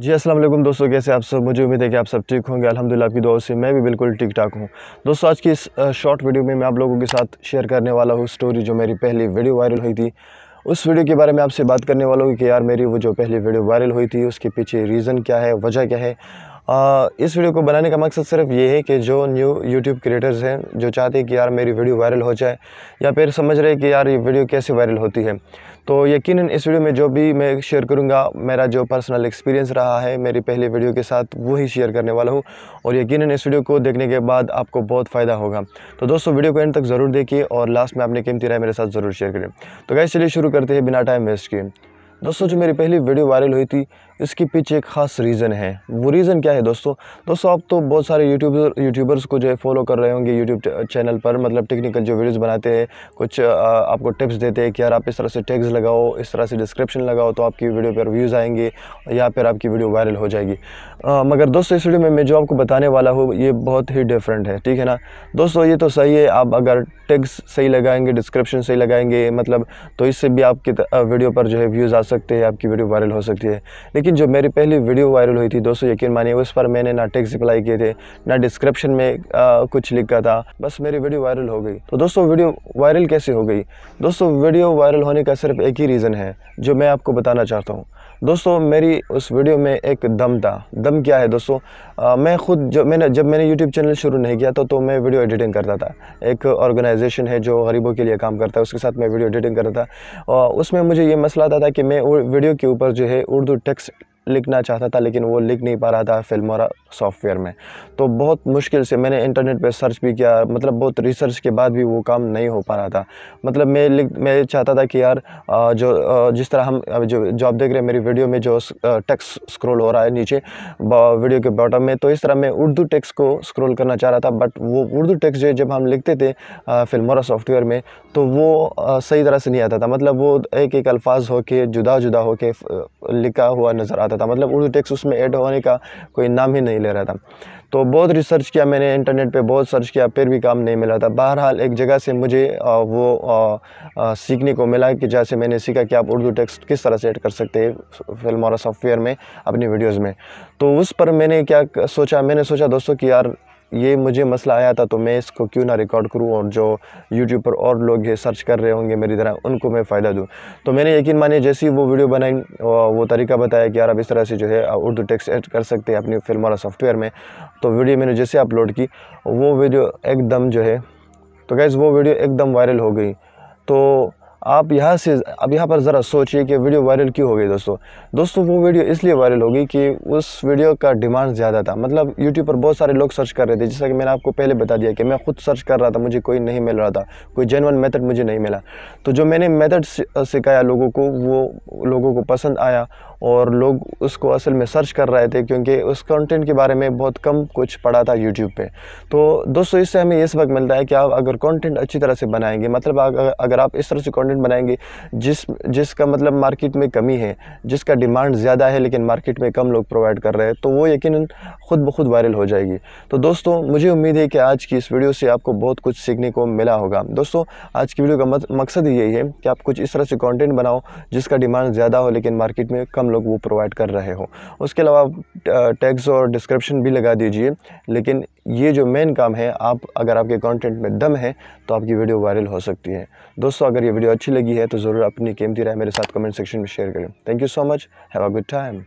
जी अस्सलाम वालेकुम दोस्तों कैसे आप सब मुझे उम्मीद है कि आप सब ठीक होंगे अल्हम्दुलिल्लाह आपकी दुआ से मैं भी बिल्कुल ठीक ठाक हूँ दोस्तों आज की इस शॉर्ट वीडियो में मैं आप लोगों के साथ शेयर करने वाला हूँ स्टोरी जो मेरी पहली वीडियो वायरल हुई थी उस वीडियो के बारे में आपसे बात करने वाला हूँ कि यार मेरी वो जो पहली वीडियो वायरल हुई थी उसके पीछे रीज़न क्या है वजह क्या है आ, इस वीडियो को बनाने का मकसद सिर्फ ये है कि जो न्यू यूट्यूब क्रिएटर्स हैं जो चाहते हैं कि यार मेरी वीडियो वायरल हो जाए या फिर समझ रहे कि यार ये वीडियो कैसे वायरल होती है तो यकीन इस वीडियो में जो भी मैं शेयर करूँगा मेरा जो पर्सनल एक्सपीरियंस रहा है मेरी पहली वीडियो के साथ वो ही शेयर करने वाला हूँ और यकीन इस वीडियो को देखने के बाद आपको बहुत फ़ायदा होगा तो दोस्तों वीडियो को एंड तक ज़रूर देखिए और लास्ट में आपने कीमती राय मेरे साथ ज़रूर शेयर करें तो गैस चलिए शुरू करते हैं बिना टाइम वेस्ट किए दोस्तों जो मेरी पहली वीडियो वायरल हुई थी इसके पीछे एक ख़ास रीज़न है वो रीज़न क्या है दोस्तों दोस्तों आप तो बहुत सारे यूट्यूबर यूट्यूबर्स को जो है फॉलो कर रहे होंगे यूट्यूब चैनल पर मतलब टेक्निकल जो वीडियोस बनाते हैं कुछ आपको टिप्स देते हैं कि यार आप इस तरह से टैग्स लगाओ इस तरह से डिस्क्रिप्शन लगाओ तो आपकी वीडियो पर व्यूज़ आएंगे या फिर आपकी वीडियो वायरल हो जाएगी आ, मगर दोस्तों इस वीडियो में मैं जो आपको बताने वाला हूँ ये बहुत ही डिफरेंट है ठीक है ना दोस्तों ये तो सही है आप अगर टैग्स सही लगाएंगे डिस्क्रिप्शन सही लगाएंगे मतलब तो इससे भी आपकी वीडियो पर जो है व्यूज़ आ सकते हैं आपकी वीडियो वायरल हो सकती है लेकिन जो मेरी पहली वीडियो वायरल हुई थी दोस्तों यकीन मानिए उस पर मैंने ना टैक्स अप्लाई किए थे ना डिस्क्रिप्शन में आ, कुछ लिखा था बस मेरी वीडियो वायरल हो गई तो दोस्तों वीडियो वायरल कैसे हो गई दोस्तों वीडियो वायरल होने का सिर्फ एक ही रीज़न है जो मैं आपको बताना चाहता हूँ दोस्तों मेरी उस वीडियो में एक दम था दम क्या है दोस्तों आ, मैं खुद जब मैंने जब मैंने यूट्यूब चैनल शुरू नहीं किया था तो मैं वीडियो एडिटिंग करता था एक ऑर्गेनाइजेशन है जो गरीबों के लिए काम करता है उसके साथ मैं वीडियो एडिटिंग करता था और उसमें मुझे ये मसला आता था, था कि मैं वीडियो के ऊपर जो है उर्दू टेक्स्ट लिखना चाहता था लेकिन वो लिख नहीं पा रहा था फिल्म और सॉफ्टवेयर में तो बहुत मुश्किल से मैंने इंटरनेट पर सर्च भी किया मतलब बहुत रिसर्च के बाद भी वो काम नहीं हो पा रहा था मतलब मैं लिख मैं चाहता था कि यार जो जिस तरह हम जो जॉब देख रहे हैं मेरी वीडियो में जो टेक्स स्क्रोल हो रहा है नीचे वीडियो के बॉटम में तो इस तरह मैं उर्दू टेक्स को स्क्रोल करना चाह रहा था बट वो उर्दू टेक्स जो जब हम लिखते थे फिल्म और सॉफ्टवेयर में तो वो सही तरह से नहीं आता था मतलब वो एक एक अल्फाज हो के जुदा जुदा हो के लिखा हुआ नज़र आता करता था मतलब उर्दू टेक्स्ट उसमें ऐड होने का कोई नाम ही नहीं ले रहा था तो बहुत रिसर्च किया मैंने इंटरनेट पे बहुत सर्च किया फिर भी काम नहीं मिला था बहरहाल एक जगह से मुझे वो सीखने को मिला कि जैसे मैंने सीखा कि आप उर्दू टेक्स्ट किस तरह से ऐड कर सकते हैं फिल्म और सॉफ्टवेयर में अपनी वीडियोज़ में तो उस पर मैंने क्या सोचा मैंने सोचा दोस्तों कि यार ये मुझे मसला आया था तो मैं इसको क्यों ना रिकॉर्ड करूं और जो यूट्यूब पर और लोग ये सर्च कर रहे होंगे मेरी तरह उनको मैं फ़ायदा दूं तो मैंने यकीन मानिए जैसी वो वीडियो बनाई वो तरीका बताया कि यार आप इस तरह से जो है उर्दू टेक्स्ट ऐड कर सकते हैं अपनी फिल्म वाला सॉफ्टवेयर में तो वीडियो मैंने जैसे अपलोड की वो वीडियो एकदम जो है तो गैस वो वीडियो एकदम वायरल हो गई तो आप यहाँ से अब यहाँ पर ज़रा सोचिए कि वीडियो वायरल क्यों हो गई दोस्तों दोस्तों वो वीडियो इसलिए वायरल हो गई कि उस वीडियो का डिमांड ज़्यादा था मतलब यूट्यूब पर बहुत सारे लोग सर्च कर रहे थे जैसा कि मैंने आपको पहले बता दिया कि मैं खुद सर्च कर रहा था मुझे कोई नहीं मिल रहा था कोई जेनवन मेथड मुझे नहीं मिला तो जो मैंने मेथड सिखाया लोगों को वो लोगों को पसंद आया और लोग उसको असल में सर्च कर रहे थे क्योंकि उस कंटेंट के बारे में बहुत कम कुछ पढ़ा था यूट्यूब पे तो दोस्तों इससे हमें ये सबक मिलता है कि आप अगर कंटेंट अच्छी तरह से बनाएंगे मतलब अगर आप इस तरह से कंटेंट बनाएंगे जिस जिसका मतलब मार्केट में कमी है जिसका डिमांड ज़्यादा है लेकिन मार्केट में कम लोग प्रोवाइड कर रहे हैं तो वो यकीन ख़ुद ब खुद वायरल हो जाएगी तो दोस्तों मुझे उम्मीद है कि आज की इस वीडियो से आपको बहुत कुछ सीखने को मिला होगा दोस्तों आज की वीडियो का मकसद यही है कि आप कुछ इस तरह से कॉन्टेंट बनाओ जिसका डिमांड ज़्यादा हो लेकिन मार्केट में कम हम लोग वो प्रोवाइड कर रहे हो उसके अलावा टैग्स और डिस्क्रिप्शन भी लगा दीजिए लेकिन ये जो मेन काम है आप अगर आपके कंटेंट में दम है तो आपकी वीडियो वायरल हो सकती है दोस्तों अगर ये वीडियो अच्छी लगी है तो ज़रूर अपनी कीमती राय मेरे साथ कमेंट सेक्शन में शेयर करें thank you so much have a good time